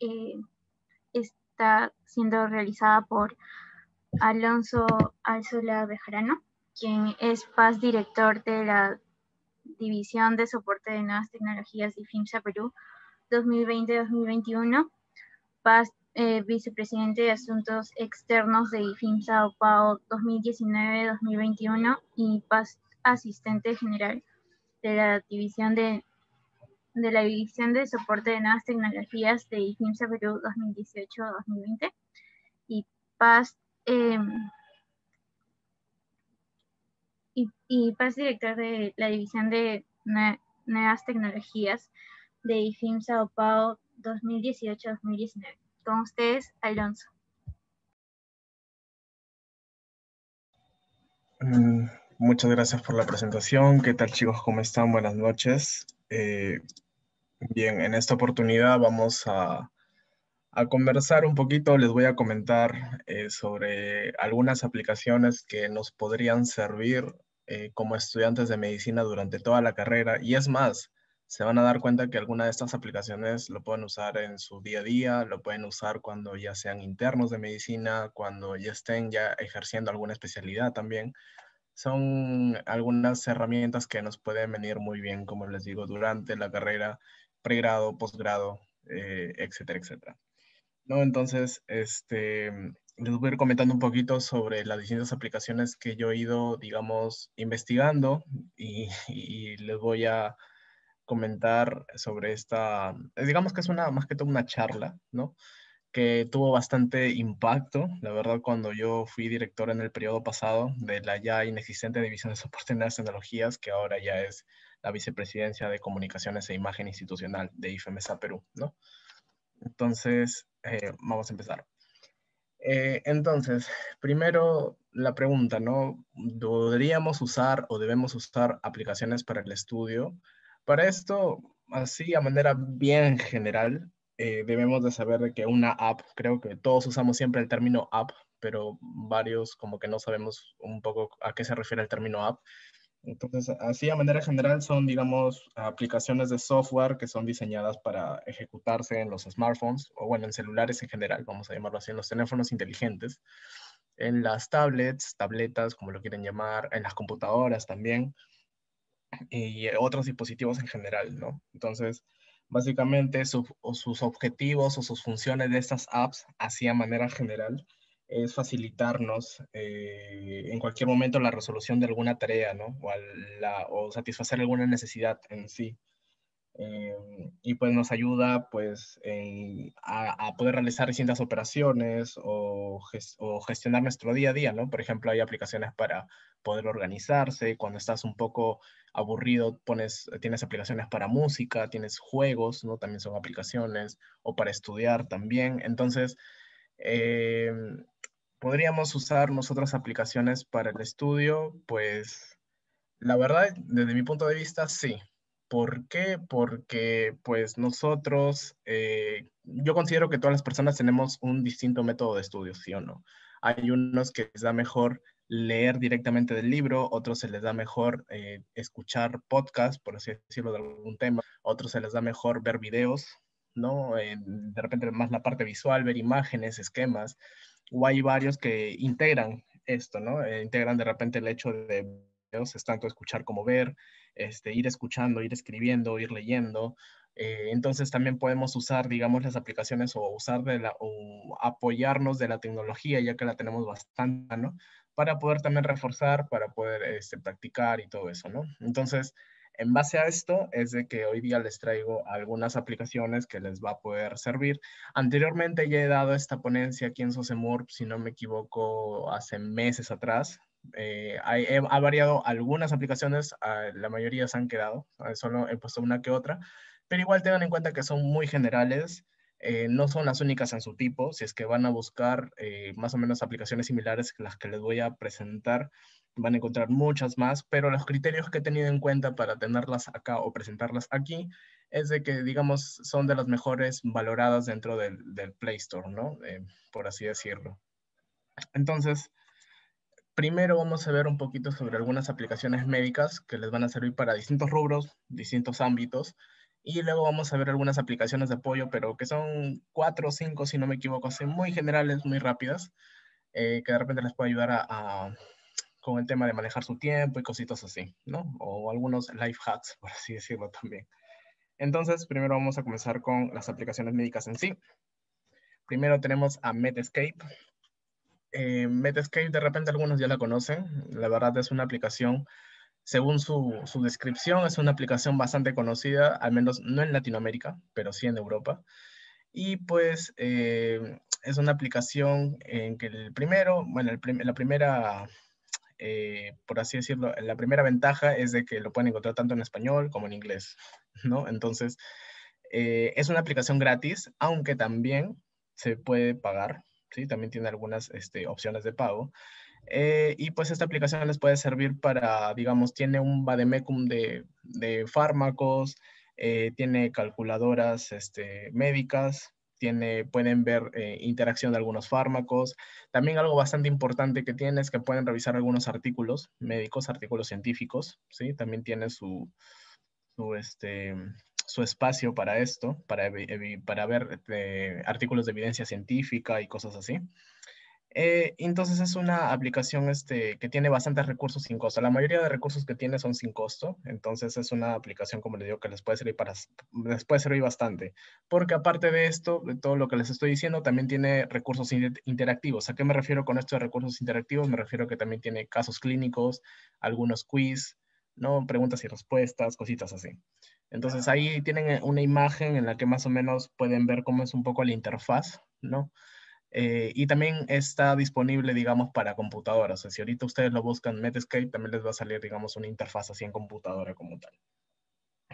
Eh, está siendo realizada por Alonso Alzola Bejarano, quien es PAS director de la División de Soporte de Nuevas Tecnologías de FIMSA Perú 2020-2021, PAS eh, vicepresidente de Asuntos Externos de IFIMSA OPAO 2019-2021 y PAS asistente general de la División de de la División de Soporte de Nuevas Tecnologías de IFIMSA Perú 2018-2020 y Paz, em, y, director de la División de Nuevas Tecnologías de IFIMSA OPAO 2018-2019. Con ustedes, Alonso. Mm, muchas gracias por la presentación. ¿Qué tal chicos? ¿Cómo están? Buenas noches. Eh, Bien, en esta oportunidad vamos a, a conversar un poquito, les voy a comentar eh, sobre algunas aplicaciones que nos podrían servir eh, como estudiantes de medicina durante toda la carrera. Y es más, se van a dar cuenta que alguna de estas aplicaciones lo pueden usar en su día a día, lo pueden usar cuando ya sean internos de medicina, cuando ya estén ya ejerciendo alguna especialidad también. Son algunas herramientas que nos pueden venir muy bien, como les digo, durante la carrera pregrado, posgrado, eh, etcétera, etcétera. ¿No? Entonces, este, les voy a ir comentando un poquito sobre las distintas aplicaciones que yo he ido, digamos, investigando y, y les voy a comentar sobre esta, digamos que es una, más que todo una charla, ¿no? que tuvo bastante impacto, la verdad, cuando yo fui director en el periodo pasado de la ya inexistente División de Soporte en las Tecnologías, que ahora ya es la vicepresidencia de comunicaciones e imagen institucional de IFMSA Perú, ¿no? Entonces, eh, vamos a empezar. Eh, entonces, primero la pregunta, ¿no? ¿Podríamos usar o debemos usar aplicaciones para el estudio? Para esto, así a manera bien general, eh, debemos de saber que una app, creo que todos usamos siempre el término app, pero varios como que no sabemos un poco a qué se refiere el término app. Entonces, así a manera general son, digamos, aplicaciones de software que son diseñadas para ejecutarse en los smartphones o, bueno, en celulares en general, vamos a llamarlo así, en los teléfonos inteligentes, en las tablets, tabletas, como lo quieren llamar, en las computadoras también y otros dispositivos en general, ¿no? Entonces, básicamente sus objetivos o sus funciones de estas apps, así a manera general, es facilitarnos eh, en cualquier momento la resolución de alguna tarea, ¿no? O, la, o satisfacer alguna necesidad en sí. Eh, y pues nos ayuda pues a, poder realizar distintas operaciones o, o, gestionar nuestro día a día, ¿no? Por ejemplo, hay aplicaciones para poder organizarse, cuando estás un poco aburrido pones, tienes aplicaciones para música, tienes juegos, ¿no? También son aplicaciones, o para estudiar también. Entonces, eh, ¿Podríamos usar nosotras aplicaciones para el estudio? Pues la verdad, desde mi punto de vista, sí. ¿Por qué? Porque pues nosotros, eh, yo considero que todas las personas tenemos un distinto método de estudio, ¿sí o no? Hay unos que les da mejor leer directamente del libro, otros se les da mejor eh, escuchar podcast, por así decirlo, de algún tema, otros se les da mejor ver videos, de repente más la parte visual, ver imágenes, esquemas, o hay varios que integran esto, ¿no? Eh, integran de repente el hecho de es tanto escuchar como ver, este, ir escuchando, ir escribiendo, ir leyendo. Eh, entonces también podemos usar, digamos, las aplicaciones o usar de la, o apoyarnos de la tecnología, ya que la tenemos bastante, Para poder también reforzar, para poder este, practicar y todo eso, ¿no? Entonces, en base a esto es de que hoy día les traigo algunas aplicaciones que les va a poder servir. Anteriormente ya he dado esta ponencia aquí en Sosemurp, si no me equivoco, hace meses atrás. Eh, ha variado algunas aplicaciones, ah, la mayoría se han quedado, ah, solo he puesto una que otra, pero igual tengan en cuenta que son muy generales eh, no son las únicas en su tipo, si es que van a buscar eh, más o menos aplicaciones similares las que les voy a presentar, van a encontrar muchas más, pero los criterios que he tenido en cuenta para tenerlas acá o presentarlas aquí es de que, digamos, son de las mejores valoradas dentro del, Play Store, ¿no? Eh, por así decirlo. Entonces, primero vamos a ver un poquito sobre algunas aplicaciones médicas que les van a servir para distintos rubros, distintos ámbitos, y luego vamos a ver algunas aplicaciones de apoyo, pero que son cuatro o cinco, si no me equivoco, así muy generales, muy rápidas, eh, que de repente les puede ayudar a, con el tema de manejar su tiempo y cositas así, ¿no? O algunos life hacks, por así decirlo también. Entonces, primero vamos a comenzar con las aplicaciones médicas en sí. Primero tenemos a Medscape. Eh, Medscape, de repente algunos ya la conocen. La verdad es una aplicación según su, descripción, es una aplicación bastante conocida, al menos no en Latinoamérica, pero sí en Europa. Y pues eh, es una aplicación en que el primero, bueno, la primera, eh, por así decirlo, la primera ventaja es de que lo pueden encontrar tanto en español como en inglés, ¿no? Entonces, eh, es una aplicación gratis, aunque también se puede pagar, ¿sí? También tiene algunas este, opciones de pago. Eh, y pues esta aplicación les puede servir para, digamos, tiene un bademecum de, fármacos, eh, tiene calculadoras este, médicas, tiene, pueden ver eh, interacción de algunos fármacos. También algo bastante importante que tiene es que pueden revisar algunos artículos médicos, artículos científicos, ¿sí? También tiene su, su, este, espacio para esto, para, para ver artículos de evidencia científica y cosas así. Eh, entonces es una aplicación este, que tiene bastantes recursos sin costo. La mayoría de recursos que tiene son sin costo. Entonces es una aplicación, como les digo, que les puede servir, para, les puede servir bastante. Porque aparte de esto, de todo lo que les estoy diciendo, también tiene recursos interactivos. ¿A qué me refiero con estos recursos interactivos? Me refiero que también tiene casos clínicos, algunos quiz, ¿no? preguntas y respuestas, cositas así. Entonces ahí tienen eh, una imagen en la que más o menos pueden ver cómo es un poco la interfaz, ¿no? Eh, y también está disponible, digamos, para computadoras. si ahorita ustedes lo buscan Metascape, también les va a salir, digamos, una interfaz así en computadora como tal.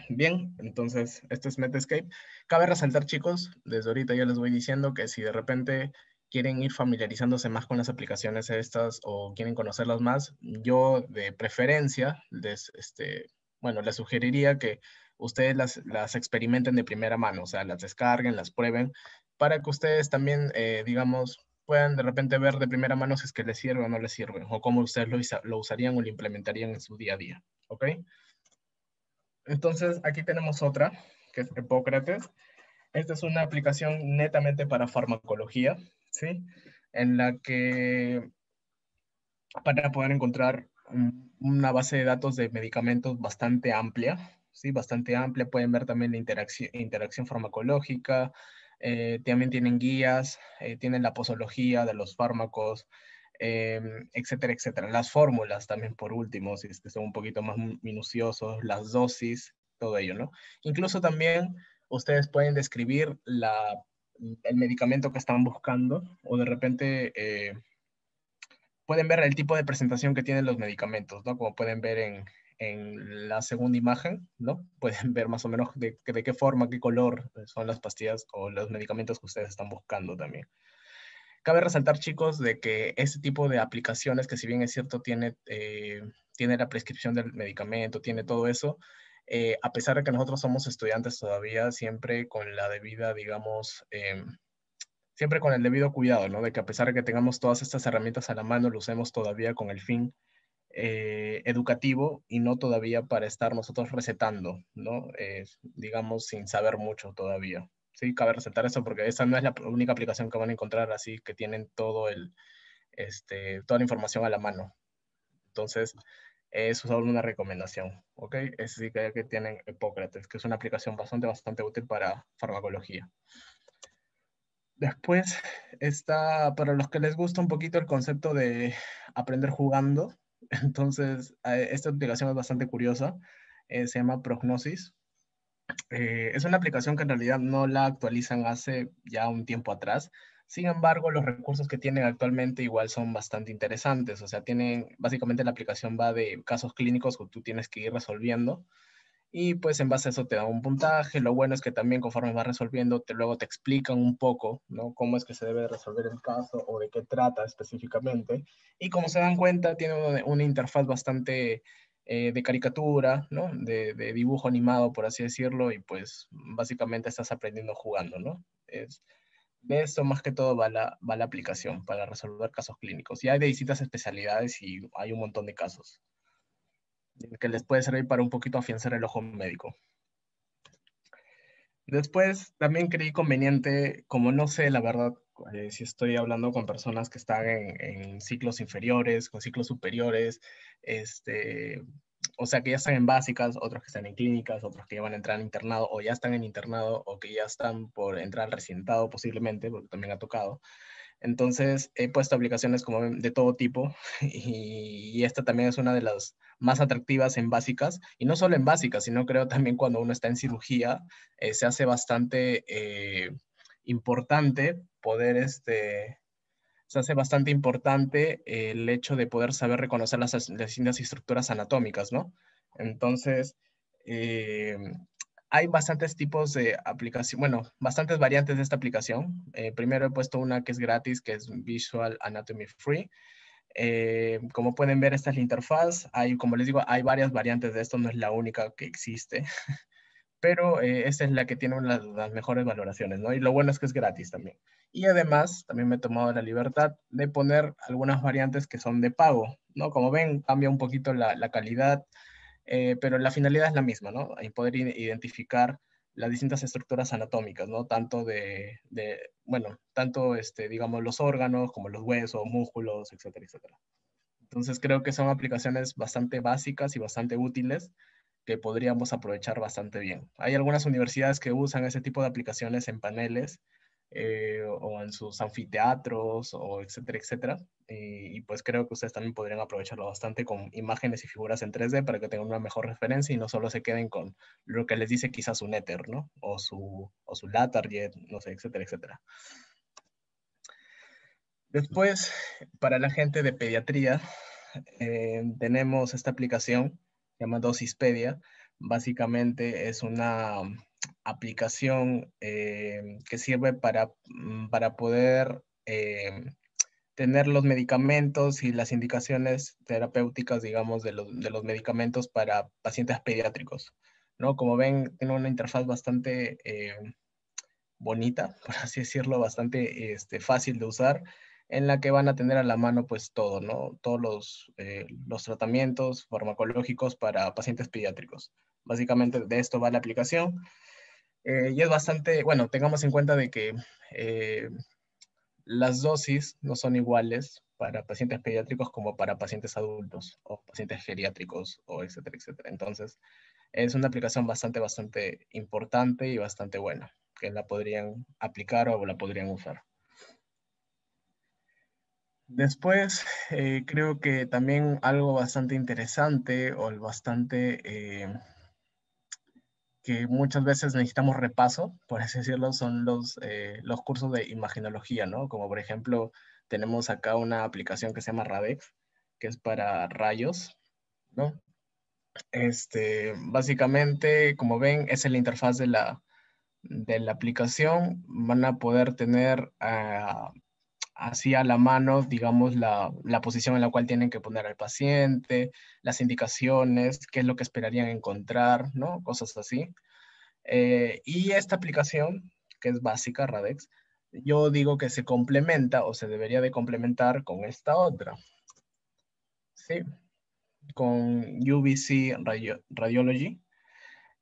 Bien, entonces, este es Metascape. Cabe resaltar, chicos, desde ahorita ya les voy diciendo que si de repente quieren ir familiarizándose más con las aplicaciones estas o quieren conocerlas más, yo de preferencia les, este, bueno, les sugeriría que ustedes las, las experimenten de primera mano, o sea, las descarguen, las prueben para que ustedes también, eh, digamos, puedan de repente ver de primera mano si es que les sirve o no les sirve, o cómo ustedes lo, usarían o lo implementarían en su día a día, ¿ok? Entonces, aquí tenemos otra, que es Hipócrates. Esta es una aplicación netamente para farmacología, ¿sí? En la que para poder encontrar una base de datos de medicamentos bastante amplia, ¿sí? Bastante amplia, pueden ver también la interacción, interacción farmacológica, eh, también tienen guías, eh, tienen la posología de los fármacos, eh, etcétera, etcétera. Las fórmulas también, por último, si que son un poquito más minuciosos, las dosis, todo ello, ¿no? Incluso también ustedes pueden describir el medicamento que están buscando o de repente pueden ver el tipo de presentación que tienen los medicamentos, ¿no? Como pueden ver en, en la segunda imagen, ¿no? Pueden ver más o menos de, qué forma, qué color son las pastillas o los medicamentos que ustedes están buscando también. Cabe resaltar, chicos, de que este tipo de aplicaciones, que si bien es cierto, tiene, eh, tiene la prescripción del medicamento, tiene todo eso, eh, a pesar de que nosotros somos estudiantes todavía, siempre con la debida, digamos, eh, siempre con el debido cuidado, ¿no? De que a pesar de que tengamos todas estas herramientas a la mano, lo usemos todavía con el fin eh, educativo y no todavía para estar nosotros recetando, ¿no? Eh, digamos, sin saber mucho todavía. Sí, cabe recetar eso porque esa no es la única aplicación que van a encontrar así que tienen todo el, este, toda la información a la mano. Entonces, eso es solo una recomendación, ¿ok? Es decir, que, que tienen Hipócrates, que es una aplicación bastante, bastante útil para farmacología. Después está, para los que les gusta un poquito el concepto de aprender jugando, entonces, esta aplicación es bastante curiosa, eh, se llama Prognosis. Eh, es una aplicación que en realidad no la actualizan hace ya un tiempo atrás. Sin embargo, los recursos que tienen actualmente igual son bastante interesantes. O sea, tienen, básicamente la aplicación va de casos clínicos que tú tienes que ir resolviendo y pues en base a eso te da un puntaje. Lo bueno es que también conforme vas resolviendo, te, luego te explican un poco, ¿no? Cómo es que se debe resolver el caso o de qué trata específicamente. Y como se dan cuenta, tiene una, interfaz bastante eh, de caricatura, ¿no? De, dibujo animado, por así decirlo, y pues básicamente estás aprendiendo jugando, ¿no? Es, de eso más que todo va la, va la aplicación para resolver casos clínicos. Y hay de distintas especialidades y hay un montón de casos que les puede servir para un poquito afianzar el ojo médico. Después también creí conveniente, como no sé la verdad eh, si estoy hablando con personas que están en, ciclos inferiores, con ciclos superiores, este, o sea que ya están en básicas, otros que están en clínicas, otros que ya van a entrar en internado o ya están en internado o que ya están por entrar recintado posiblemente, porque también ha tocado. Entonces he puesto aplicaciones como de todo tipo y esta también es una de las más atractivas en básicas, y no solo en básicas, sino creo también cuando uno está en cirugía, eh, se hace bastante eh, importante poder, este, se hace bastante importante el hecho de poder saber reconocer las, distintas estructuras anatómicas, ¿no? Entonces, eh, hay bastantes tipos de aplicación, bueno, bastantes variantes de esta aplicación. primero he puesto una que es gratis, que es Visual Anatomy Free. Eh, como pueden ver, esta es la interfaz. Hay, como les digo, hay varias variantes de esto, no es la única que existe, pero eh, esta es la que tiene las mejores valoraciones, ¿no? Y lo bueno es que es gratis también. Y además, también me he tomado la libertad de poner algunas variantes que son de pago, ¿no? Como ven, cambia un poquito la, calidad, eh, pero la finalidad es la misma, ¿no? poder identificar las distintas estructuras anatómicas, ¿no? Tanto de, de, bueno, tanto, este, digamos, los órganos como los huesos, músculos, etcétera, etcétera. Entonces creo que son aplicaciones bastante básicas y bastante útiles que podríamos aprovechar bastante bien. Hay algunas universidades que usan ese tipo de aplicaciones en paneles eh, o en sus anfiteatros, o etcétera, etcétera. Eh, y pues creo que ustedes también podrían aprovecharlo bastante con imágenes y figuras en 3D para que tengan una mejor referencia y no solo se queden con lo que les dice quizás un éter, ¿no? O su, o su Latarjet, no sé, etcétera, etcétera. Después, para la gente de pediatría, eh, tenemos esta aplicación llamada Dosispedia. Básicamente es una aplicación eh, que sirve para, mm, para poder eh, tener los medicamentos y las indicaciones terapéuticas, digamos, de los, de los medicamentos para pacientes pediátricos. ¿no? Como ven, tiene una interfaz bastante eh, bonita, por así decirlo, bastante este, fácil de usar, en la que van a tener a la mano pues todo, ¿no? Todos los, los tratamientos farmacológicos para pacientes pediátricos. Básicamente de esto va la aplicación. Eh, y es bastante, bueno, tengamos en cuenta de que eh, las dosis no son iguales para pacientes pediátricos como para pacientes adultos o pacientes geriátricos o etcétera, etcétera. Entonces, es una aplicación bastante, bastante importante y bastante buena, que la podrían aplicar o la podrían usar. Después, eh, creo que también algo bastante interesante o bastante que muchas veces necesitamos repaso, por así decirlo, son los, eh, los cursos de imaginología, ¿no? Como por ejemplo, tenemos acá una aplicación que se llama Radex, que es para rayos, ¿no? Este, básicamente, como ven, es la interfaz de la, de la aplicación. Van a poder tener ah, así a la mano, digamos, la, la, posición en la cual tienen que poner al paciente, las indicaciones, qué es lo que esperarían encontrar, ¿no? Cosas así. Eh, y esta aplicación, que es básica, Radex, yo digo que se complementa o se debería de complementar con esta otra. Sí, con UBC Radiology.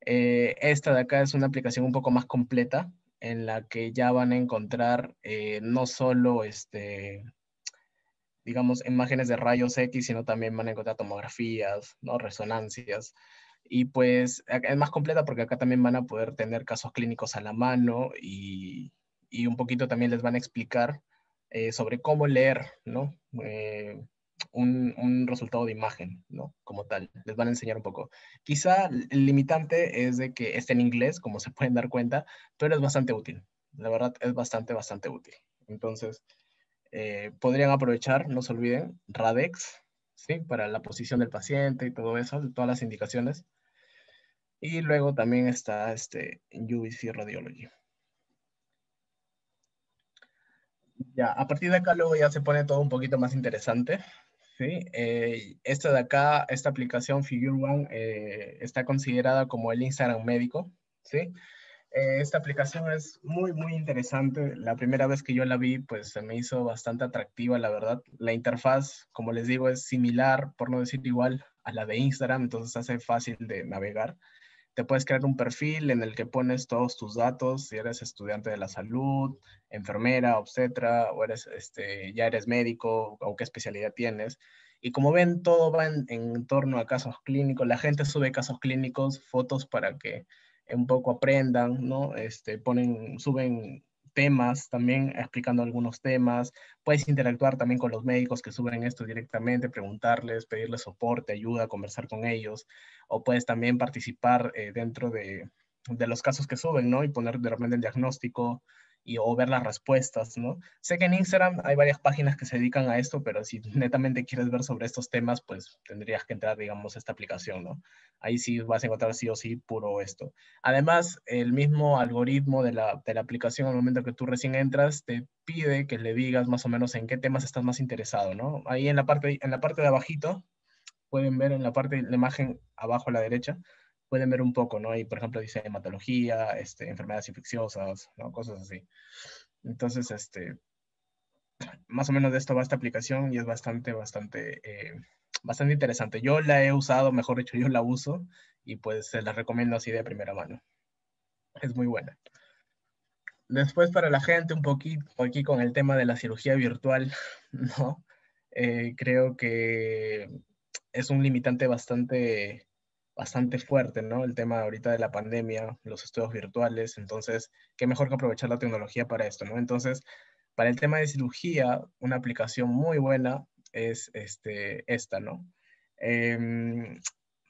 Eh, esta de acá es una aplicación un poco más completa en la que ya van a encontrar eh, no solo este, digamos, imágenes de rayos X, sino también van a encontrar tomografías, ¿no? resonancias. Y pues es más completa porque acá también van a poder tener casos clínicos a la mano y, un poquito también les van a explicar eh, sobre cómo leer, ¿no? Eh, un, resultado de imagen, ¿no? Como tal, les van a enseñar un poco. Quizá el limitante es de que esté en inglés, como se pueden dar cuenta, pero es bastante útil. La verdad, es bastante, bastante útil. Entonces, eh, podrían aprovechar, no se olviden, Radex, ¿sí? Para la posición del paciente y todo eso, todas las indicaciones. Y luego también está este UVC Radiology. Ya, a partir de acá luego ya se pone todo un poquito más interesante. Sí, eh, esta de acá, esta aplicación Figure One eh, está considerada como el Instagram médico, ¿sí? Eh, esta aplicación es muy, muy interesante. La primera vez que yo la vi, pues se me hizo bastante atractiva, la verdad. La interfaz, como les digo, es similar, por no decir igual, a la de Instagram, entonces hace fácil de navegar te puedes crear un perfil en el que pones todos tus datos, si eres estudiante de la salud, enfermera, obstetra, o eres, este, ya eres médico, o qué especialidad tienes. Y como ven, todo va en, torno a casos clínicos. La gente sube casos clínicos, fotos para que un poco aprendan, ¿no? Este, ponen, suben temas, también explicando algunos temas. Puedes interactuar también con los médicos que suben esto directamente, preguntarles, pedirles soporte, ayuda, conversar con ellos. O puedes también participar eh, dentro de, los casos que suben, ¿no? Y poner de repente el diagnóstico, y o ver las respuestas, ¿no? Sé que en Instagram hay varias páginas que se dedican a esto, pero si netamente quieres ver sobre estos temas, pues tendrías que entrar, digamos, a esta aplicación, ¿no? Ahí sí vas a encontrar sí o sí puro esto. Además, el mismo algoritmo de la, aplicación al momento que tú recién entras te pide que le digas más o menos en qué temas estás más interesado, ¿no? Ahí en la parte, en la parte de abajito, pueden ver en la parte de la imagen abajo a la derecha, pueden ver un poco, ¿no? Y por ejemplo dice hematología, este, enfermedades infecciosas, ¿no? Cosas así. Entonces, este, más o menos de esto va esta aplicación y es bastante, bastante, eh, bastante interesante. Yo la he usado, mejor dicho, yo la uso y pues se la recomiendo así de primera mano. Es muy buena. Después para la gente un poquito aquí con el tema de la cirugía virtual, ¿no? Eh, creo que es un limitante bastante bastante fuerte, ¿no? El tema ahorita de la pandemia, los estudios virtuales, entonces, qué mejor que aprovechar la tecnología para esto, ¿no? Entonces, para el tema de cirugía, una aplicación muy buena es este, esta, ¿no? Em,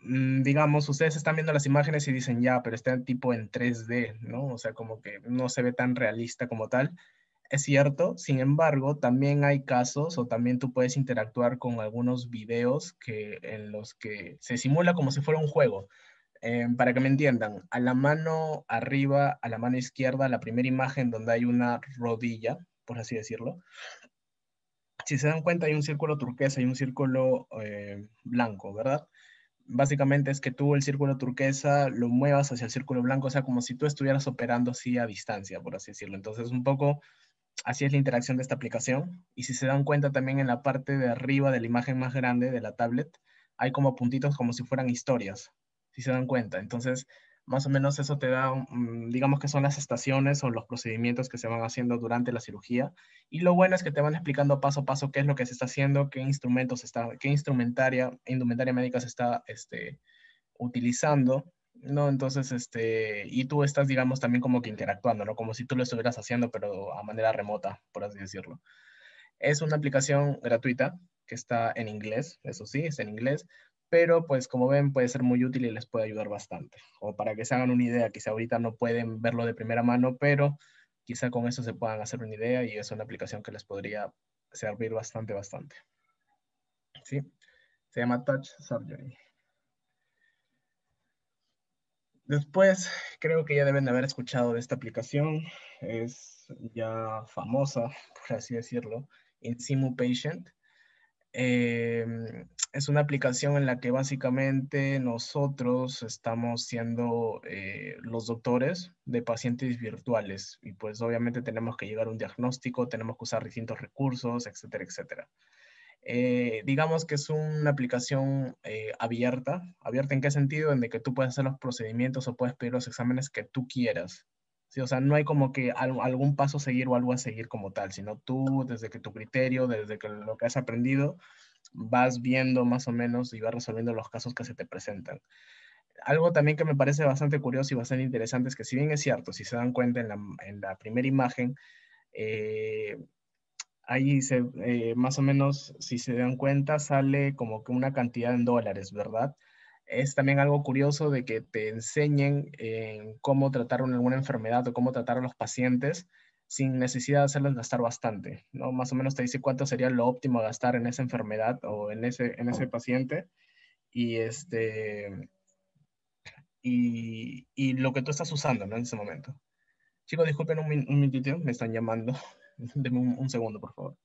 mm, digamos, ustedes están viendo las imágenes y dicen, ya, pero está tipo en 3D, ¿no? O sea, como que no se ve tan realista como tal, es cierto, sin embargo, también hay casos o también tú puedes interactuar con algunos videos que, en los que se simula como si fuera un juego. Eh, para que me entiendan, a la mano arriba, a la mano izquierda, la primera imagen donde hay una rodilla, por así decirlo. Si se dan cuenta, hay un círculo turquesa y un círculo eh, blanco, ¿verdad? Básicamente es que tú el círculo turquesa lo muevas hacia el círculo blanco, o sea, como si tú estuvieras operando así a distancia, por así decirlo. Entonces, un poco así es la interacción de esta aplicación. Y si se dan cuenta también en la parte de arriba de la imagen más grande de la tablet, hay como puntitos como si fueran historias, si se dan cuenta. Entonces, más o menos eso te da, mm, digamos que son las estaciones o los procedimientos que se van haciendo durante la cirugía. Y lo bueno es que te van explicando paso a paso qué es lo que se está haciendo, qué instrumentos está, qué instrumentaria, indumentaria médica se está este, utilizando no, entonces, este, y tú estás, digamos, también como que interactuando, ¿no? Como si tú lo estuvieras haciendo, pero a manera remota, por así decirlo. Es una aplicación gratuita que está en inglés, eso sí, es en inglés, pero pues como ven puede ser muy útil y les puede ayudar bastante. O para que se hagan una idea, quizá ahorita no pueden verlo de primera mano, pero quizá con eso se puedan hacer una idea y es una aplicación que les podría servir bastante, bastante. ¿Sí? Se llama Touch Surgery. Después, creo que ya deben de haber escuchado de esta aplicación. Es ya famosa, por así decirlo, Insimu Patient. Em, es una aplicación en la que básicamente nosotros estamos siendo eh, los doctores de pacientes virtuales y pues obviamente tenemos que llegar a un diagnóstico, tenemos que usar distintos recursos, etcétera, etcétera. Eh, digamos que es una aplicación eh, abierta. ¿Abierta en qué sentido? En de que tú puedes hacer los procedimientos o puedes pedir los exámenes que tú quieras. ¿sí? O sea, no hay como que algún paso a seguir o algo a seguir como tal, sino tú, desde que tu criterio, desde que lo que has aprendido, vas viendo más o menos y vas resolviendo los casos que se te presentan. Algo también que me parece bastante curioso y bastante interesante es que si bien es cierto, si se dan cuenta en la, en la primera imagen, eh, ahí se, eh, más o menos, si se dan cuenta, sale como que una cantidad en dólares, ¿verdad? Es también algo curioso de que te enseñen eh, cómo tratar alguna enfermedad o cómo tratar a los pacientes sin necesidad de hacerles gastar bastante, ¿no? Más o menos te dice cuánto sería lo óptimo gastar en esa enfermedad o en ese, en ese paciente. Y, este, y, y lo que tú estás usando, En ese momento. Chicos, disculpen un, un minutito, me están llamando. Deme un segundo, por favor.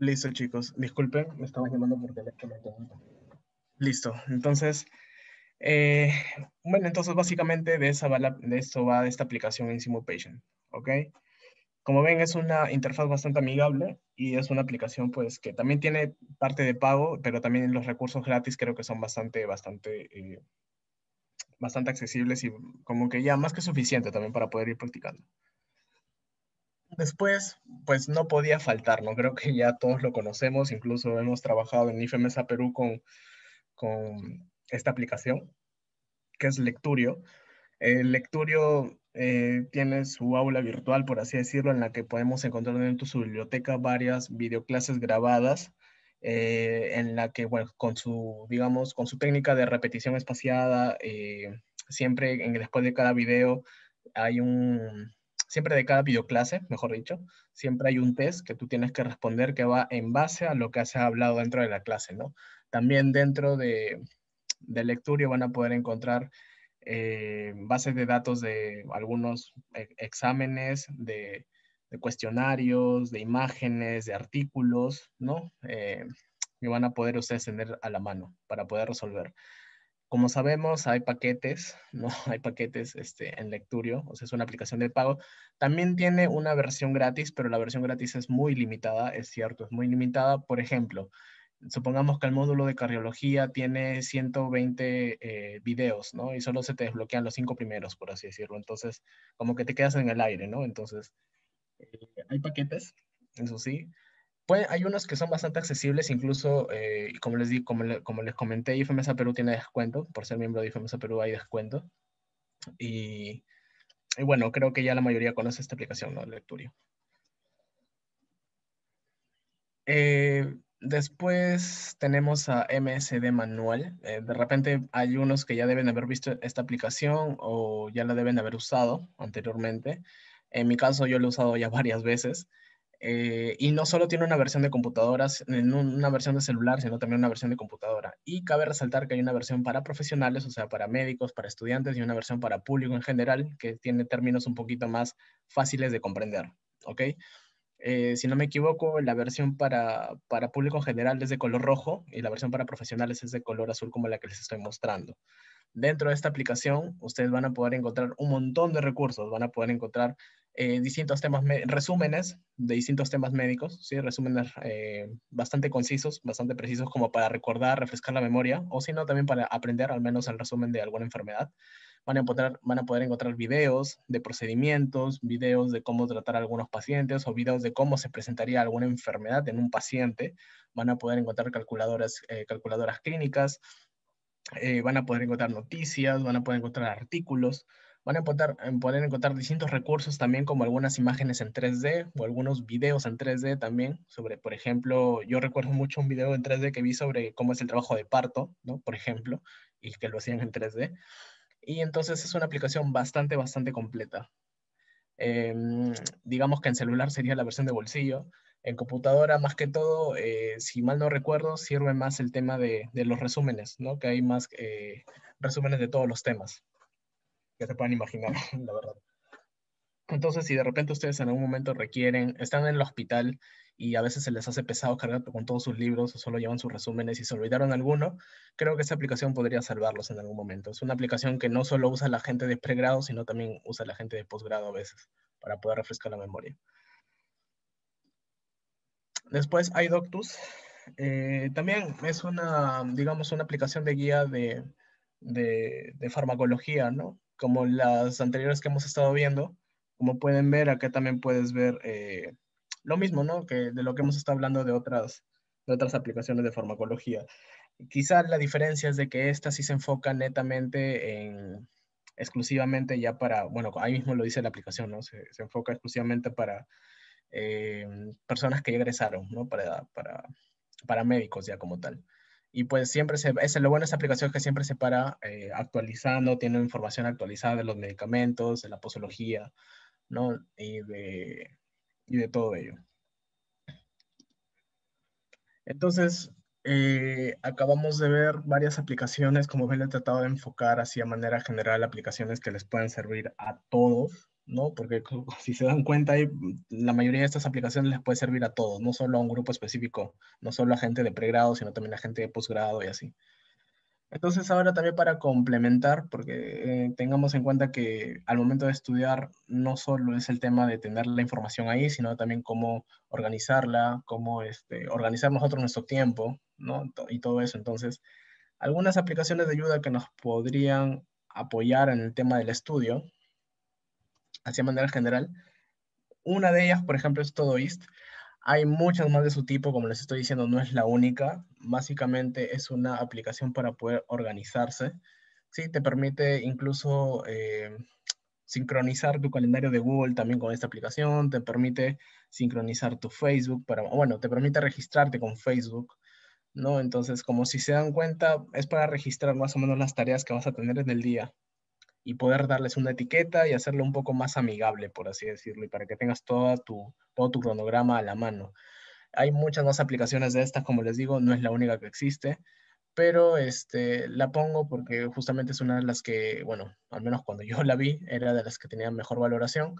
Listo, chicos. Disculpen, me estaban llamando por teléfono. Listo. Entonces, eh, bueno, entonces básicamente de, esa va de esto va esta aplicación en Simulpatient, ¿ok? Como ven, es una interfaz bastante amigable y es una aplicación pues que también tiene parte de pago, pero también los recursos gratis creo que son bastante, bastante, eh, bastante accesibles y como que ya más que suficiente también para poder ir practicando. Después, pues no podía faltar, ¿no? Creo que ya todos lo conocemos, incluso hemos trabajado en IFEMESA Perú con, esta aplicación, que es Lecturio. Eh, Lecturio eh, tiene su aula virtual, por así decirlo, en la que podemos encontrar dentro de su biblioteca varias videoclases grabadas, eh, en la que, bueno, con su, digamos, con su técnica de repetición espaciada, siempre en, después de cada video hay un siempre de cada videoclase, mejor dicho, siempre hay un test que tú tienes que responder que va en base a lo que se ha hablado dentro de la clase, ¿no? También dentro de, de Lecturio van a poder encontrar eh, bases de datos de algunos eh, exámenes, de, cuestionarios, de imágenes, de artículos, ¿no? Eh, y van a poder ustedes tener a la mano para poder resolver. Como sabemos, hay paquetes, ¿no? Hay paquetes este, en Lecturio, o sea, es una aplicación de pago. También tiene una versión gratis, pero la versión gratis es muy limitada, es cierto, es muy limitada. Por ejemplo, supongamos que el módulo de cardiología tiene 120 eh, videos, ¿no? Y solo se te desbloquean los cinco primeros, por así decirlo. Entonces, como que te quedas en el aire, ¿no? Entonces, eh, hay paquetes, eso sí, hay unos que son bastante accesibles, incluso, eh, como, les di, como, les comenté, IFMSA Perú tiene descuento, por ser miembro de IFMSA Perú hay descuento. Y, bueno, creo que ya la mayoría conoce esta aplicación, ¿no? Lecturio. Eh, después tenemos a MSD Manual. Eh, de repente hay unos que ya deben haber visto esta aplicación o ya la deben haber usado anteriormente. En mi caso, yo lo he usado ya varias veces. Eh, y no solo tiene una versión de computadoras, en eh, una versión de celular, sino también una versión de computadora. Y cabe resaltar que hay una versión para profesionales, o sea, para médicos, para estudiantes, y una versión para público en general, que tiene términos un poquito más fáciles de comprender, ¿ok? Eh, si no me equivoco, la versión para, para público en general es de color rojo y la versión para profesionales es de color azul como la que les estoy mostrando. Dentro de esta aplicación, ustedes van a poder encontrar un montón de recursos, van a poder encontrar eh, distintos temas, resúmenes de distintos temas médicos, ¿sí? resúmenes eh, bastante concisos, bastante precisos como para recordar, refrescar la memoria, o si no, también para aprender al menos el resumen de alguna enfermedad. Van a, poder, van a poder encontrar videos de procedimientos, videos de cómo tratar a algunos pacientes o videos de cómo se presentaría alguna enfermedad en un paciente. Van a poder encontrar calculadoras, eh, calculadoras clínicas, van a poder encontrar noticias, van a poder encontrar artículos, Van a poder, encontrar distintos recursos también como algunas imágenes en 3D o algunos videos en 3D también sobre, por ejemplo, yo recuerdo mucho un video en 3D que vi sobre cómo es el trabajo de parto, ¿no? Por ejemplo, y que lo hacían en 3D. Y entonces es una aplicación bastante, bastante completa. Em, digamos que en celular sería la versión de bolsillo. En computadora, más que todo, eh, si mal no recuerdo, sirve más el tema de, de los resúmenes, ¿no? Que hay más eh, resúmenes de todos los temas que se pueden imaginar, la verdad. Entonces, si de repente ustedes en algún momento requieren, están en el hospital y a veces se les hace pesado cargar con todos sus libros o solo llevan sus resúmenes y se olvidaron alguno, creo que esta aplicación podría salvarlos en algún momento. Es una aplicación que no solo usa la gente de pregrado, sino también usa la gente de posgrado a veces para poder refrescar la memoria. Después, iDoctus. Eh, también es una, digamos, una aplicación de guía de, de farmacología, ¿no? como las anteriores que hemos estado viendo. Como pueden ver, acá también puedes ver eh, lo mismo, ¿no? Que de lo que hemos estado hablando de otras, otras aplicaciones de farmacología. Quizás la diferencia es de que esta sí se enfoca netamente en exclusivamente ya para, bueno, ahí mismo lo dice la aplicación, ¿no? Se, enfoca exclusivamente para eh, personas que ya egresaron, ¿no? Para, para, para médicos ya como tal. Y pues siempre se, es lo bueno de esta aplicación que siempre se para eh, actualizando, tiene información actualizada de los medicamentos, de la posología, ¿no? Y de, todo ello. Entonces, eh, acabamos de ver varias aplicaciones, como ven, he tratado de enfocar así a manera general aplicaciones que les pueden servir a todos, ¿no? Porque si se dan cuenta, mm, la mayoría de estas aplicaciones les puede servir a todos, no solo a un grupo específico, no solo a gente de pregrado, sino también a gente de posgrado y así. Entonces ahora también para complementar, porque eh, tengamos en cuenta que al momento de estudiar no solo es el tema de tener la información ahí, sino también cómo organizarla, cómo este, organizar nosotros nuestro tiempo, ¿no? Y todo eso. Entonces, algunas aplicaciones de ayuda que nos podrían apoyar en el tema del estudio hacia manera general. Una de ellas, por ejemplo, es Todoist. Hay muchas más de su tipo, como les estoy diciendo, no es la única. Básicamente es una aplicación para poder organizarse. Sí, te permite incluso eh, sincronizar tu calendario de Google también con esta aplicación, te permite sincronizar tu Facebook, para, bueno, te permite registrarte con Facebook, ¿no? Entonces, como si se dan cuenta, es para registrar más o menos las tareas que vas a tener en el día y poder darles una etiqueta y hacerlo un poco más amigable, por así decirlo, y para que tengas toda tu, todo tu cronograma a la mano. Hay muchas más aplicaciones de estas, como les digo, no es la única que existe, pero este, la pongo porque justamente es una de las que, bueno, al menos cuando yo la vi, era de las que tenía mejor valoración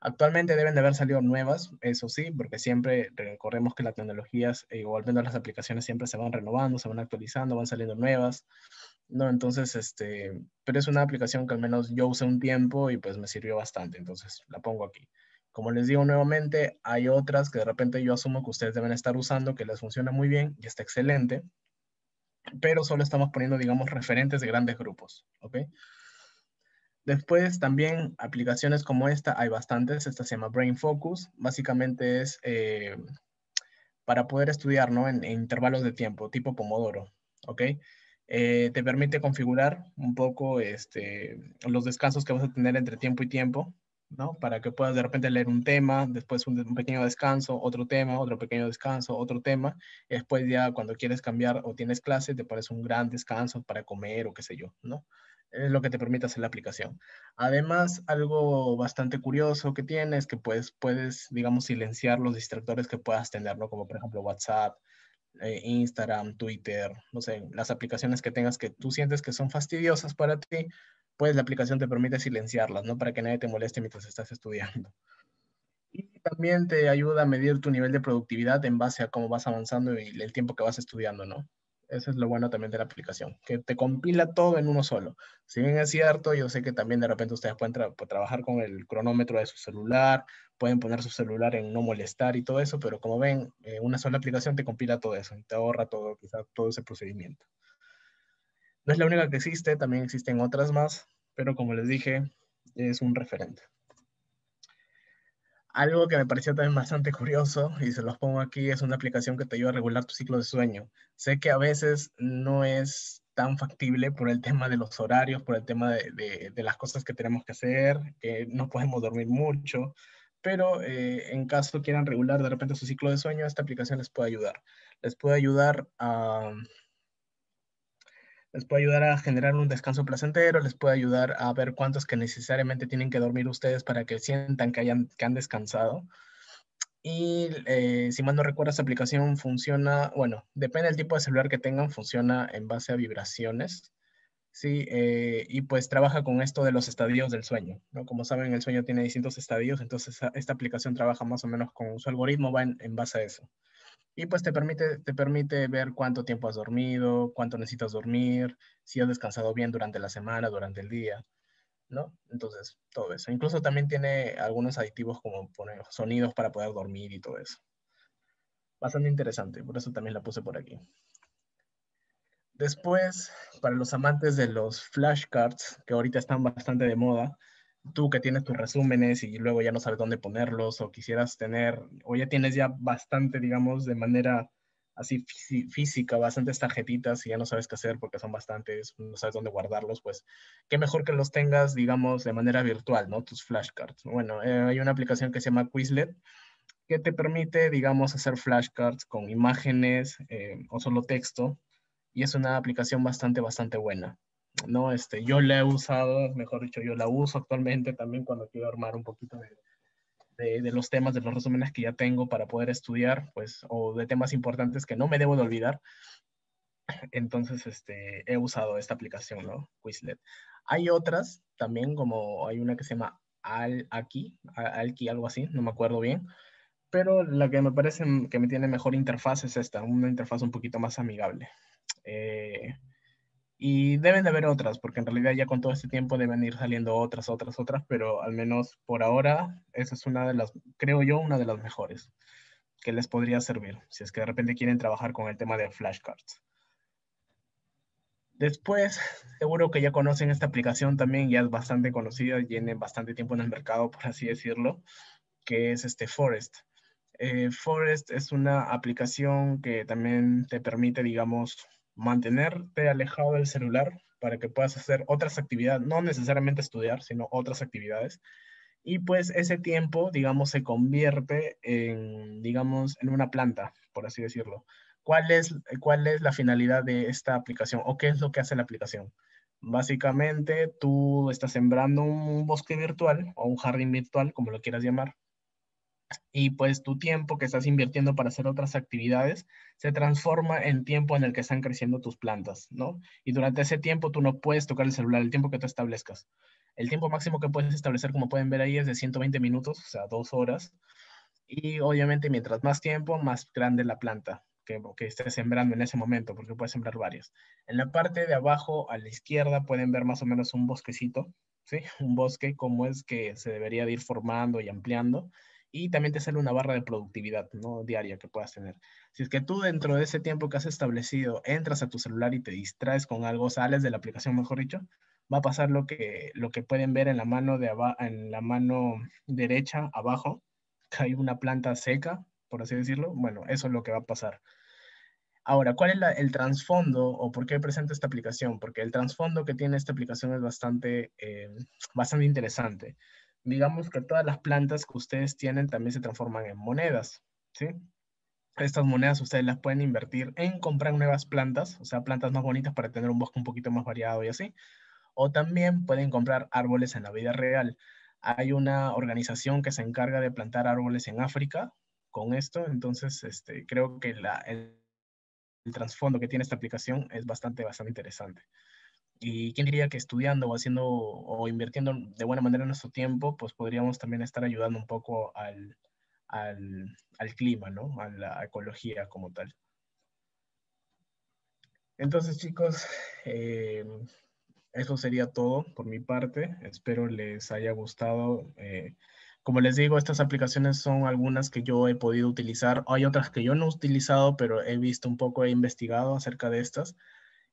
Actualmente deben de haber salido nuevas, eso sí, porque siempre recorremos que las tecnologías, eh, o las aplicaciones, siempre se van renovando, se van actualizando, van saliendo nuevas, ¿no? Entonces, este, pero es una aplicación que al menos yo usé un tiempo y pues me sirvió bastante, entonces la pongo aquí. Como les digo nuevamente, hay otras que de repente yo asumo que ustedes deben estar usando, que les funciona muy bien y está excelente, pero solo estamos poniendo, digamos, referentes de grandes grupos, ¿ok? Después también aplicaciones como esta, hay bastantes, esta se llama Brain Focus, básicamente es eh, para poder estudiar ¿no? en, intervalos de tiempo, tipo Pomodoro, ¿ok? Eh, te permite configurar un poco este, los descansos que vas a tener entre tiempo y tiempo, ¿no? Para que puedas de repente leer un tema, después un, pequeño descanso, otro tema, otro pequeño descanso, otro tema. después ya cuando quieres cambiar o tienes clase, te parece un gran descanso para comer o qué sé yo, ¿no? es lo que te permite hacer la aplicación. Además, algo bastante curioso que tiene es que pues, puedes, digamos, silenciar los distractores que puedas tener, ¿no? Como por ejemplo WhatsApp, eh, Instagram, Twitter, no sé, las aplicaciones que tengas que tú sientes que son fastidiosas para ti, pues la aplicación te permite silenciarlas, ¿no? Para que nadie te moleste mientras estás estudiando. Y también te ayuda a medir tu nivel de productividad en base a cómo vas avanzando y el tiempo que vas estudiando, ¿no? Eso es lo bueno también de la aplicación, que te compila todo en uno solo. Si bien es cierto, yo sé que también de repente ustedes pueden pues, trabajar con el cronómetro de su celular, pueden poner su celular en no molestar y todo eso, pero como ven, eh, una sola aplicación te compila todo eso, y te ahorra todo, quizá todo ese procedimiento. No es la única que existe, también existen otras más, pero como les dije, es un referente. Algo que me pareció también bastante curioso, y se los pongo aquí, es una aplicación que te ayuda a regular tu ciclo de sueño. Sé que a veces no es tan factible por el tema de los horarios, por el tema de, de, las cosas que tenemos que hacer, que no podemos dormir mucho, pero eh, en caso quieran regular de repente su ciclo de sueño, esta aplicación les puede ayudar. Les puede ayudar a les puede ayudar a generar un descanso placentero, les puede ayudar a ver cuántos que necesariamente tienen que dormir ustedes para que sientan que, hayan, que han descansado. Y eh, si mal no recuerdo, esta aplicación funciona, bueno, depende del tipo de celular que tengan, funciona en base a vibraciones. Sí, eh, y pues trabaja con esto de los estadios del sueño. Como saben, el sueño tiene distintos estadios, entonces esta aplicación trabaja más o menos con su algoritmo, va en base a eso y pues te permite, ver cuánto tiempo has dormido, cuánto necesitas dormir, si has descansado bien durante la semana, durante el día, ¿no? Entonces, todo eso. Incluso también tiene algunos aditivos como poner sonidos para poder dormir y todo eso. Bastante interesante, por eso también la puse por aquí. Después, para los amantes de los flashcards, que ahorita están bastante de moda, tú que tienes tus resúmenes y luego ya no sabes dónde ponerlos o quisieras tener, o ya tienes ya bastante, digamos, de manera así física, bastantes tarjetitas y ya no sabes qué hacer porque son bastantes, no sabes dónde guardarlos, pues qué mejor que los tengas, digamos, de manera virtual, ¿no? Tus flashcards. Bueno, eh, hay una aplicación que se llama Quizlet que te permite, digamos, hacer flashcards con imágenes eh, o solo texto y es una aplicación bastante, bastante buena. ¿no? Este, yo la he usado, mejor dicho, yo la uso actualmente también cuando quiero armar un poquito de, de, los temas, de los resúmenes que ya tengo para poder estudiar, pues, o de temas importantes que no me debo de olvidar. Entonces, este, he usado esta aplicación, ¿no? Quizlet. Hay otras también, como hay una que se llama Al Aquí, Alki, algo así, no me acuerdo bien. Pero la que me parece que me tiene mejor interfaz es esta, una interfaz un poquito más amigable. Eh, y deben de haber otras, porque en realidad ya con todo este tiempo deben ir saliendo otras, otras, otras, pero al menos por ahora esa es una de las, creo yo, una de las mejores que les podría servir, si es que de repente quieren trabajar con el tema de flashcards. Después, seguro que ya conocen esta aplicación también, ya es bastante conocida, tiene bastante tiempo en el mercado, por así decirlo, que es este Forest. Eh, Forest es una aplicación que también te permite, digamos, mantenerte alejado del celular para que puedas hacer otras actividades, no necesariamente estudiar, sino otras actividades. Y pues ese tiempo, digamos, se convierte en, digamos, en una planta, por así decirlo. ¿Cuál es, cuál es la finalidad de esta aplicación o qué es lo que hace la aplicación? Básicamente, tú estás sembrando un bosque virtual o un jardín virtual, como lo quieras llamar, y pues tu tiempo que estás invirtiendo para hacer otras actividades se transforma en tiempo en el que están creciendo tus plantas, ¿no? Y durante ese tiempo tú no puedes tocar el celular, el tiempo que tú establezcas. El tiempo máximo que puedes establecer, como pueden ver ahí, es de 120 minutos, o sea, dos horas. Y obviamente mientras más tiempo, más grande la planta que, que estés sembrando en ese momento, porque puedes sembrar varias. En la parte de abajo, a la izquierda, pueden ver más o menos un bosquecito, ¿sí? Un bosque, como es que se debería de ir formando y ampliando y también te sale una barra de productividad ¿no? diaria que puedas tener. Si es que tú dentro de ese tiempo que has establecido entras a tu celular y te distraes con algo, sales de la aplicación, mejor dicho, va a pasar lo que, lo que pueden ver en la mano, de en la mano derecha abajo, que hay una planta seca, por así decirlo. Bueno, eso es lo que va a pasar. Ahora, ¿cuál es el trasfondo o por qué presento esta aplicación? Porque el trasfondo que tiene esta aplicación es bastante, eh, bastante interesante digamos que todas las plantas que ustedes tienen también se transforman en monedas, ¿sí? Estas monedas ustedes las pueden invertir en comprar nuevas plantas, o sea, plantas más bonitas para tener un bosque un poquito más variado y así. O también pueden comprar árboles en la vida real. Hay una organización que se encarga de plantar árboles en África con esto, entonces este, creo que el, trasfondo que tiene esta aplicación es bastante, bastante interesante. Y quién diría que estudiando o haciendo o invirtiendo de buena manera nuestro tiempo, pues podríamos también estar ayudando un poco al, al, al clima, ¿no? A la ecología como tal. Entonces, chicos, eh, eso sería todo por mi parte. Espero les haya gustado. Eh, como les digo, estas aplicaciones son algunas que yo he podido utilizar. Hay otras que yo no he utilizado, pero he visto un poco, he investigado acerca de estas.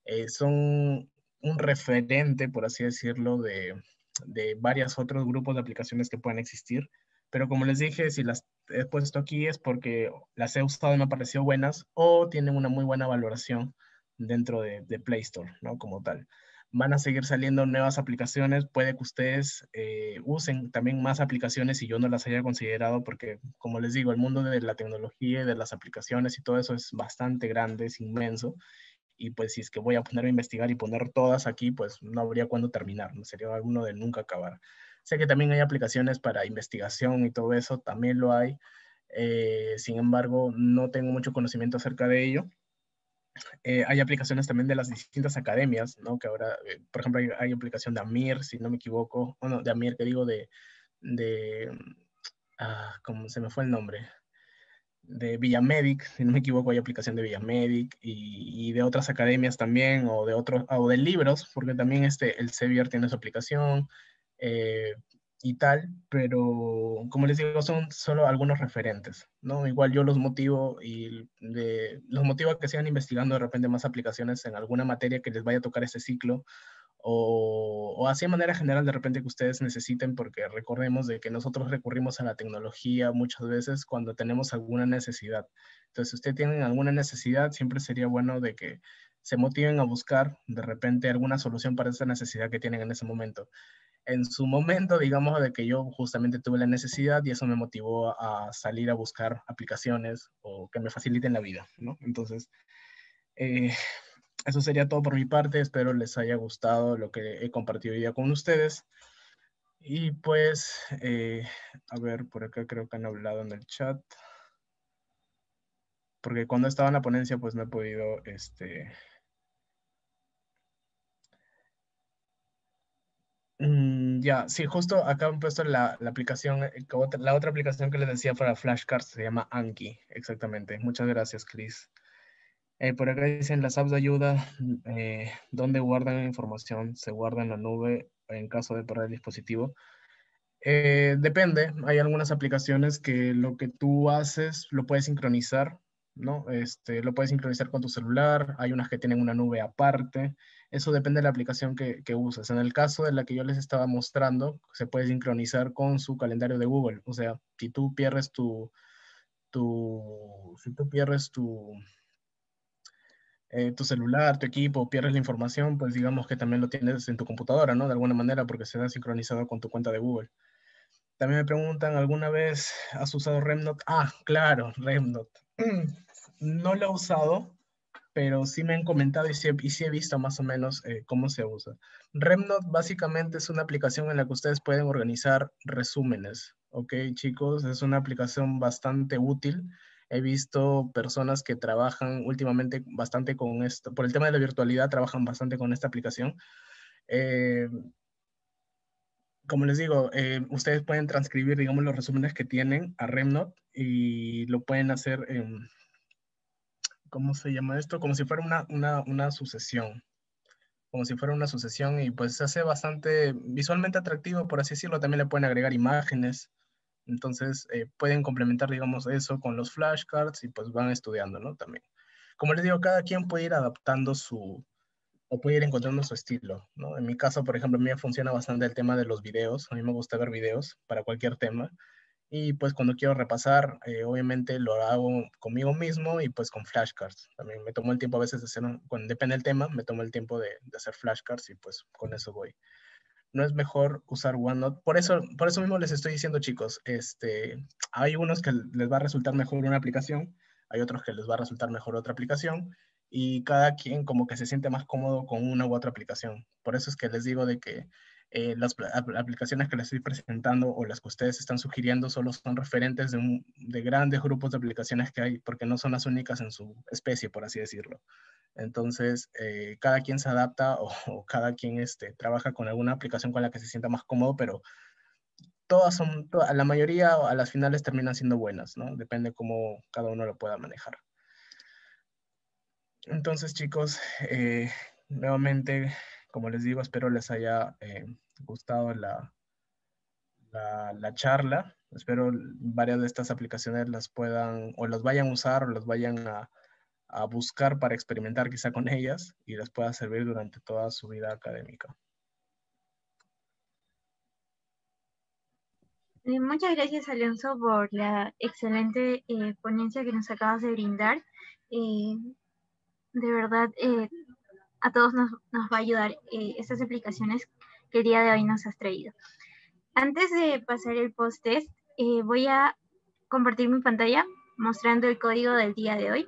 Eh, son un referente, por así decirlo, de, de varios otros grupos de aplicaciones que puedan existir. Pero como les dije, si las he puesto aquí es porque las he usado y me han parecido buenas o tienen una muy buena valoración dentro de, Play Store, ¿no? Como tal. Van a seguir saliendo nuevas aplicaciones. Puede que ustedes eh, usen también más aplicaciones y yo no las haya considerado porque, como les digo, el mundo de la tecnología y de las aplicaciones y todo eso es bastante grande, es inmenso y pues si es que voy a poner a investigar y poner todas aquí, pues no habría cuándo terminar, ¿no? sería alguno de nunca acabar. Sé que también hay aplicaciones para investigación y todo eso, también lo hay. Eh, sin embargo, no tengo mucho conocimiento acerca de ello. Eh, hay aplicaciones también de las distintas academias, ¿no? Que ahora, eh, por ejemplo, hay, aplicación de Amir, si no me equivoco, o de Amir, que digo, de, de ah, ¿cómo se me fue el nombre? de Villamedic, si no me equivoco, hay aplicación de Villa y, y de otras academias también, o de otros, o de libros, porque también este, el Sevier tiene su aplicación eh, y tal, pero como les digo, son solo algunos referentes, ¿no? Igual yo los motivo y de, los motivo a que sigan investigando de repente más aplicaciones en alguna materia que les vaya a tocar este ciclo o, así de manera general de repente que ustedes necesiten, porque recordemos de que nosotros recurrimos a la tecnología muchas veces cuando tenemos alguna necesidad. Entonces, si ustedes tienen alguna necesidad, siempre sería bueno de que se motiven a buscar de repente alguna solución para esa necesidad que tienen en ese momento. En su momento, digamos, de que yo justamente tuve la necesidad y eso me motivó a salir a buscar aplicaciones o que me faciliten la vida, ¿no? Entonces, eh, eso sería todo por mi parte. Espero les haya gustado lo que he compartido hoy día con ustedes. Y pues, eh, a ver, por acá creo que han hablado en el chat. Porque cuando estaba en la ponencia, pues no he podido, este... Mm, ya, sí, justo acá han puesto la, la aplicación, eh, la otra aplicación que les decía para flashcards se llama Anki, exactamente. Muchas gracias, Chris. Eh, por acá dicen las apps de ayuda, eh, ¿dónde guardan la información? ¿Se guarda en la nube en caso de perder el dispositivo? Eh, depende, hay algunas aplicaciones que lo que tú haces lo puedes sincronizar, ¿no? Este, lo puedes sincronizar con tu celular, hay unas que tienen una nube aparte, eso depende de la aplicación que, que uses. En el caso de la que yo les estaba mostrando, se puede sincronizar con su calendario de Google, o sea, si tú pierdes tu, tu si tú pierdes tu, eh, tu celular, tu equipo, pierdes la información, pues digamos que también lo tienes en tu computadora, ¿no? De alguna manera, porque se ha sincronizado con tu cuenta de Google. También me preguntan, ¿alguna vez has usado RemNote? Ah, claro, RemNote. No lo he usado, pero sí me han comentado y sí, he, visto más o menos eh, cómo se usa. RemNote básicamente es una aplicación en la que ustedes pueden organizar resúmenes, ¿ok, chicos? Es una aplicación bastante útil He visto personas que trabajan últimamente bastante con esto, por el tema de la virtualidad, trabajan bastante con esta aplicación. Eh, como les digo, eh, ustedes pueden transcribir, digamos, los resúmenes que tienen a Remnod y lo pueden hacer, en, ¿cómo se llama esto? Como si fuera una, una, una sucesión, como si fuera una sucesión y pues se hace bastante visualmente atractivo, por así decirlo. También le pueden agregar imágenes, entonces eh, pueden complementar, digamos, eso con los flashcards y pues van estudiando, ¿no? También. Como les digo, cada quien puede ir adaptando su, o puede ir encontrando su estilo, ¿no? En mi caso, por ejemplo, a mí me funciona bastante el tema de los videos. A mí me gusta ver videos para cualquier tema. Y pues cuando quiero repasar, eh, obviamente lo hago conmigo mismo y pues con flashcards. También me tomo el tiempo a veces de hacer, depende del tema, me tomo el tiempo de hacer flashcards y pues con eso voy no es mejor usar OneNote. Por eso, por eso mismo les estoy diciendo, chicos, este, hay unos que les va a resultar mejor una aplicación, hay otros que les va a resultar mejor otra aplicación, y cada quien como que se siente más cómodo con una u otra aplicación. Por eso es que les digo de que eh, las aplicaciones que les estoy presentando o las que ustedes están sugiriendo solo son referentes de, grandes grupos de aplicaciones que hay, porque no son las únicas en su especie, por así decirlo. Entonces, eh, cada quien se adapta o, cada quien este, trabaja con alguna aplicación con la que se sienta más cómodo, pero todas son, la mayoría a las finales terminan siendo buenas, ¿no? Depende cómo cada uno lo pueda manejar. Entonces, chicos, eh, nuevamente como les digo, espero les haya eh, gustado la, la, charla. Espero varias de estas aplicaciones las puedan o las vayan a usar o las vayan a, a buscar para experimentar quizá con ellas y les pueda servir durante toda su vida académica. Eh, muchas gracias, Alonso, por la excelente eh, ponencia que nos acabas de brindar. de verdad, eh, a todos nos, va a ayudar eh, estas aplicaciones que el día de hoy nos has traído. Antes de pasar el post-test, eh, voy a compartir mi pantalla mostrando el código del día de hoy.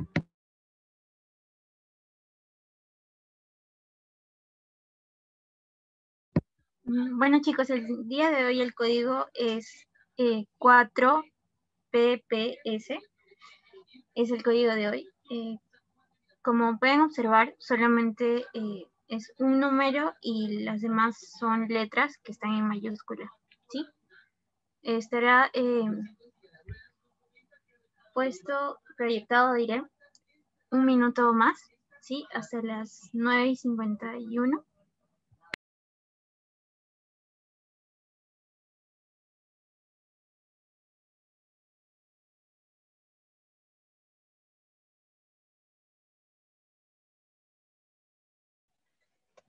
Mm, bueno chicos, el día de hoy el código es 4PPS, eh, es el código de hoy como pueden observar, solamente eh, es un número y las demás son letras que están en mayúscula, ¿sí? Estará eh, puesto, proyectado, diré, un minuto más, ¿sí? Hasta las 9 y 51.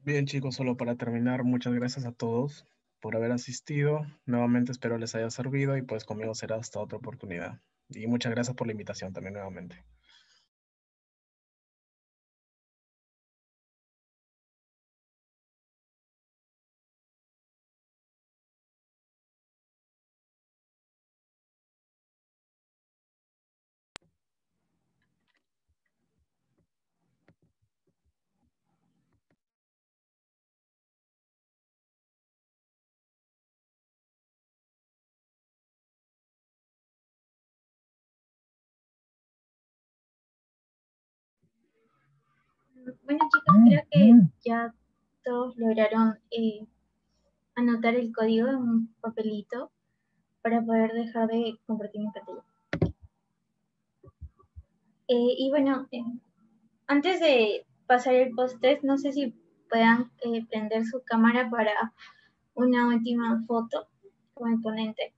Bien chicos, solo para terminar, muchas gracias a todos por haber asistido. Nuevamente espero les haya servido y pues conmigo será hasta otra oportunidad. Y muchas gracias por la invitación también nuevamente. Bueno, chicos, ah, creo que ah. ya todos lograron eh, anotar el código en un papelito para poder dejar de compartir mi pantalla. Eh, y bueno, eh, antes de pasar el post-test, no sé si puedan prender su cámara para una última foto con el ponente.